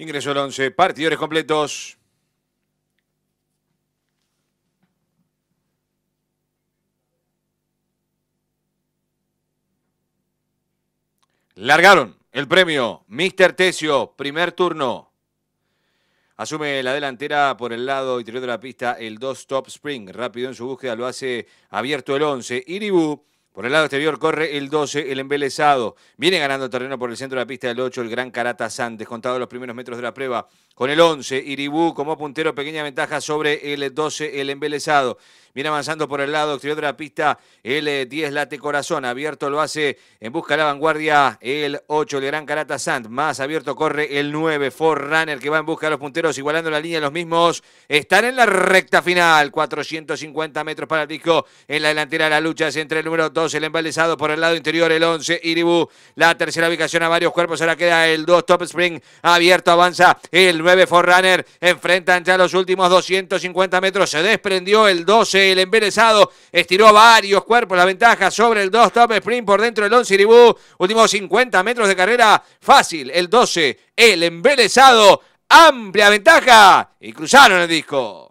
Ingresó el 11. Partidores completos. Largaron el premio. Mister Tesio, primer turno. Asume la delantera por el lado interior de la pista el 2 Top Spring. Rápido en su búsqueda lo hace abierto el 11. Iribú por el lado exterior corre el 12, el embelesado. Viene ganando terreno por el centro de la pista el 8, el gran Carata Santos, contado los primeros metros de la prueba. Con el 11, Iribú como puntero, pequeña ventaja sobre el 12, el embelesado. Viene avanzando por el lado exterior de la pista el 10, eh, Late Corazón. Abierto lo hace en busca de la vanguardia el 8, el gran Carata Sant. Más abierto corre el 9, Forerunner, que va en busca de los punteros, igualando la línea. Los mismos están en la recta final. 450 metros para el disco. En la delantera la lucha es entre el número el embelezado por el lado interior, el 11, Iribú. la tercera ubicación a varios cuerpos, ahora queda el 2, Top Spring, abierto, avanza el 9, Forerunner, enfrenta entre los últimos 250 metros, se desprendió el 12, el embelesado, estiró varios cuerpos, la ventaja sobre el 2, Top Spring, por dentro del 11, Iribú. últimos 50 metros de carrera, fácil, el 12, el embelesado, amplia ventaja, y cruzaron el disco.